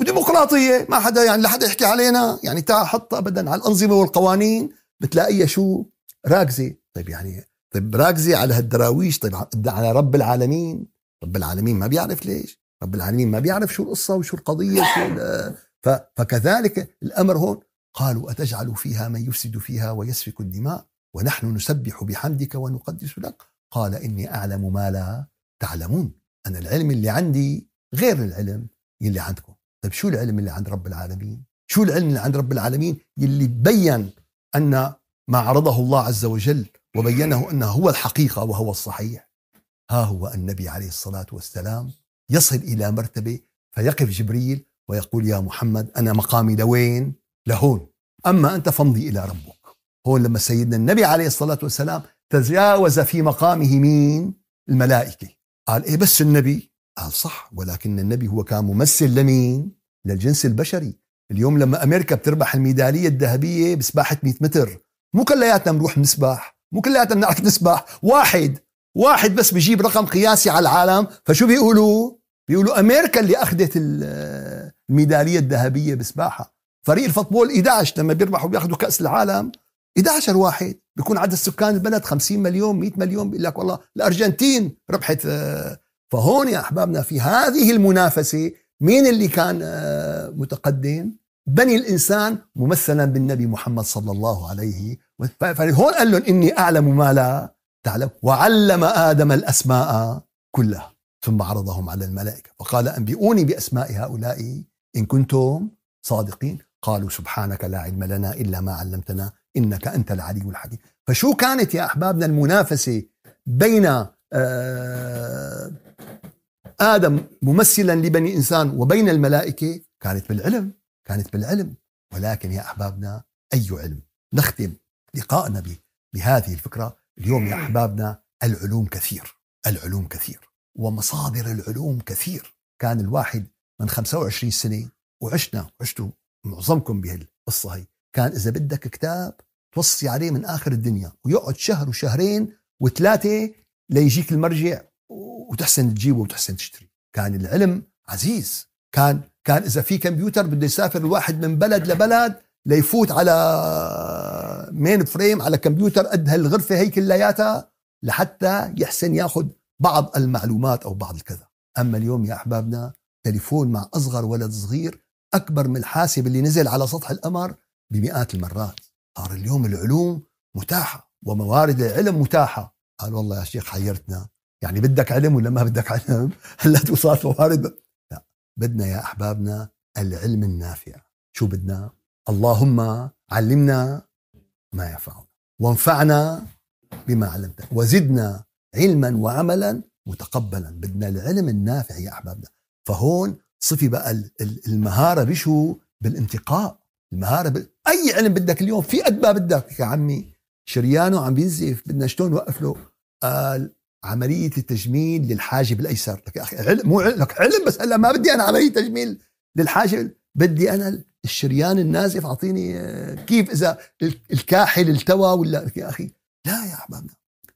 وديمقراطيه ما حدا يعني لحد يحكي علينا يعني تعال حط ابدا على الانظمه والقوانين بتلاقيها شو راكزه طيب يعني طيب راكزه على هالدراويش طيب على رب العالمين رب العالمين ما بيعرف ليش رب العالمين ما بيعرف شو القصه وشو القضيه وشو فكذلك الامر هون قالوا اتجعل فيها من يفسد فيها ويسفك الدماء ونحن نسبح بحمدك ونقدس لك قال اني اعلم ما لا تعلمون انا العلم اللي عندي غير العلم اللي عندكم طيب شو العلم اللي عند رب العالمين شو العلم اللي عند رب العالمين اللي بين أن ما عرضه الله عز وجل وبينه أنه هو الحقيقة وهو الصحيح ها هو النبي عليه الصلاة والسلام يصل إلى مرتبة فيقف جبريل ويقول يا محمد أنا مقامي لوين لهون أما أنت فامضي إلى ربك هون لما سيدنا النبي عليه الصلاة والسلام تجاوز في مقامه مين الملائكة قال إيه بس النبي قال صح ولكن النبي هو كان ممثل لمين؟ للجنس البشري اليوم لما أمريكا بتربح الميدالية الذهبية بسباحة 100 متر مو كلياتنا بنروح نسبح مو كلياتنا بنعرف نسبح واحد واحد بس بجيب رقم قياسي على العالم فشو بيقولوا بيقولوا أمريكا اللي أخذت الميدالية الذهبية بسباحة فريق الفوتبول 11 لما بيربحوا بياخذوا كأس العالم 11 واحد بيكون عدد سكان البلد 50 مليون 100 مليون بيقول لك والله الأرجنتين ربحت آه، فهون يا احبابنا في هذه المنافسه مين اللي كان آه، متقدم؟ بني الانسان ممثلا بالنبي محمد صلى الله عليه وسلم فهون قال لهم اني اعلم ما لا تعلم وعلم ادم الاسماء كلها ثم عرضهم على الملائكه وقال انبئوني باسماء هؤلاء ان كنتم صادقين قالوا سبحانك لا علم لنا الا ما علمتنا انك انت العلي الحكيم فشو كانت يا احبابنا المنافسه بين آه، آدم ممثلا لبني إنسان وبين الملائكة كانت بالعلم كانت بالعلم ولكن يا أحبابنا أي علم نختم لقائنا بهذه الفكرة اليوم يا أحبابنا العلوم كثير العلوم كثير ومصادر العلوم كثير كان الواحد من 25 سنة وعشنا عشتوا معظمكم بهالقصة هي كان إذا بدك كتاب توصي عليه من آخر الدنيا ويقعد شهر وشهرين وثلاثة ليجيك المرجع وتحسن تجيبه وتحسن تشتري كان العلم عزيز كان كان اذا في كمبيوتر بده يسافر الواحد من بلد لبلد ليفوت على مين فريم على كمبيوتر قد هالغرفه هي كلياتها لحتى يحسن ياخذ بعض المعلومات او بعض الكذا اما اليوم يا احبابنا تليفون مع اصغر ولد صغير اكبر من الحاسب اللي نزل على سطح القمر بمئات المرات صار اليوم العلوم متاحه وموارد العلم متاحه قال والله يا شيخ حيرتنا يعني بدك علم ولا ما بدك علم هلا وصارت فوارد لا بدنا يا احبابنا العلم النافع شو بدنا اللهم علمنا ما ينفعنا وانفعنا بما علمتنا وزدنا علما وعملا متقبلا بدنا العلم النافع يا احبابنا فهون صفي بقى المهاره بشو بالانتقاء المهاره ب... اي علم بدك اليوم في قد ما بدك يا عمي شريانه عم بينزف بدنا شلون نوقف له قال عمليه التجميل للحاجب الايسر لك يا اخي علم مو علم لك علم بس هلا ما بدي انا عمليه تجميل للحاجب بدي انا الشريان النازف اعطيني آه، كيف اذا الكاحل التوى ولا لك يا اخي لا يا احبابنا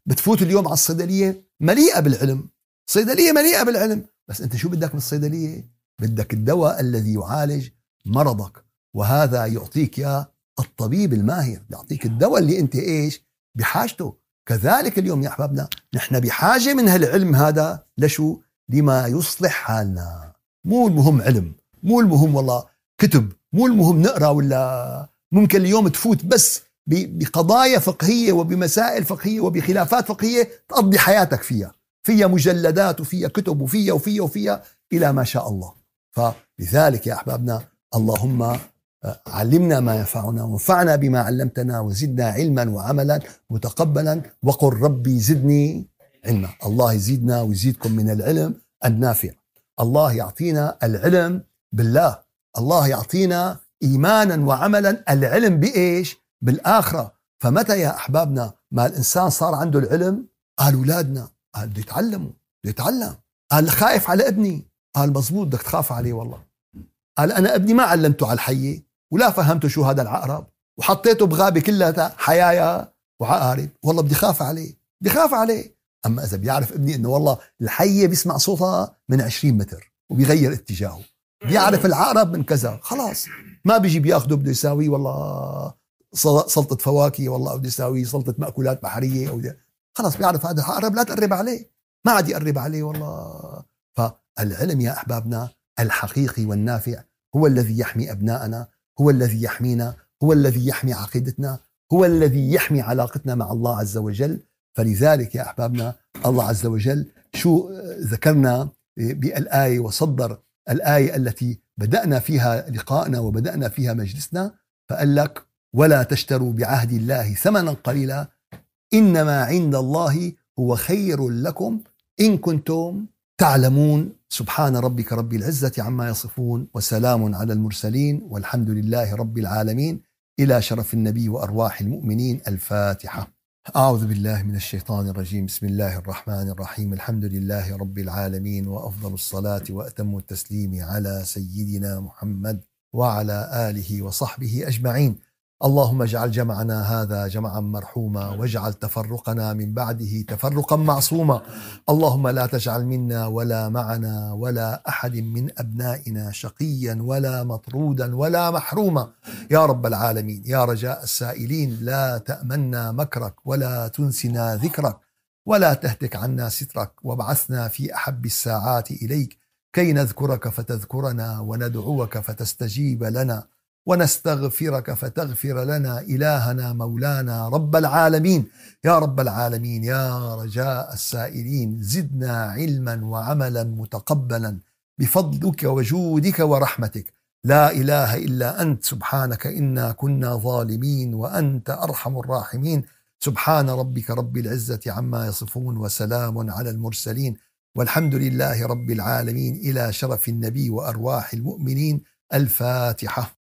بتفوت اليوم على الصيدليه مليئه بالعلم صيدليه مليئه بالعلم بس انت شو بدك من الصيدليه بدك الدواء الذي يعالج مرضك وهذا يعطيك يا الطبيب الماهر يعطيك الدواء اللي انت ايش بحاجته كذلك اليوم يا أحبابنا نحن بحاجة من هالعلم هذا لشو لما يصلح حالنا مو المهم علم مو المهم والله كتب مو المهم نقرأ ولا ممكن اليوم تفوت بس بقضايا فقهية وبمسائل فقهية وبخلافات فقهية تقضي حياتك فيها فيها مجلدات وفيها كتب وفيها وفيها وفيها إلى ما شاء الله فلذلك يا أحبابنا اللهم علمنا ما ينفعنا وانفعنا بما علمتنا وزدنا علما وعملا متقبلا وقل ربي زدني علما الله يزيدنا ويزيدكم من العلم النافع الله يعطينا العلم بالله الله يعطينا إيمانا وعملا العلم بإيش بالآخرة فمتى يا أحبابنا ما الإنسان صار عنده العلم قال أولادنا قال بده يتعلموا بده يتعلم قال خايف على ابني قال مزبوط بدك تخاف عليه والله قال أنا ابني ما علمته على الحية ولا فهمته شو هذا العقرب وحطيته بغابه كلها حيايا وعقارب والله بدي خاف عليه بدي خاف عليه اما اذا بيعرف ابني انه والله الحيه بيسمع صوتها من 20 متر وبيغير اتجاهه بيعرف العقرب من كذا خلاص ما بيجي بياخده بده يساوي والله سلطه فواكه والله بده يساوي سلطه ماكولات بحريه او خلاص بيعرف هذا العقرب لا تقرب عليه ما عاد يقرب عليه والله فالعلم يا احبابنا الحقيقي والنافع هو الذي يحمي ابنائنا هو الذي يحمينا هو الذي يحمي عقيدتنا هو الذي يحمي علاقتنا مع الله عز وجل فلذلك يا أحبابنا الله عز وجل شو آه، ذكرنا آه، بالآية وصدر الآية التي بدأنا فيها لقاءنا وبدأنا فيها مجلسنا فقال لك ولا تشتروا بعهد الله ثمنا قليلا إنما عند الله هو خير لكم إن كنتم تعلمون سبحان ربك رب العزة عما يصفون وسلام على المرسلين والحمد لله رب العالمين إلى شرف النبي وأرواح المؤمنين الفاتحة أعوذ بالله من الشيطان الرجيم بسم الله الرحمن الرحيم الحمد لله رب العالمين وأفضل الصلاة وأتم التسليم على سيدنا محمد وعلى آله وصحبه أجمعين اللهم اجعل جمعنا هذا جمعا مرحوما واجعل تفرقنا من بعده تفرقا معصوما اللهم لا تجعل منا ولا معنا ولا احد من ابنائنا شقيا ولا مطرودا ولا محروما يا رب العالمين يا رجاء السائلين لا تامنا مكرك ولا تنسنا ذكرك ولا تهتك عنا سترك وابعثنا في احب الساعات اليك كي نذكرك فتذكرنا وندعوك فتستجيب لنا ونستغفرك فتغفر لنا إلهنا مولانا رب العالمين يا رب العالمين يا رجاء السائلين زدنا علما وعملا متقبلا بفضلك وجودك ورحمتك لا إله إلا أنت سبحانك إنا كنا ظالمين وأنت أرحم الراحمين سبحان ربك رب العزة عما يصفون وسلام على المرسلين والحمد لله رب العالمين إلى شرف النبي وأرواح المؤمنين الفاتحة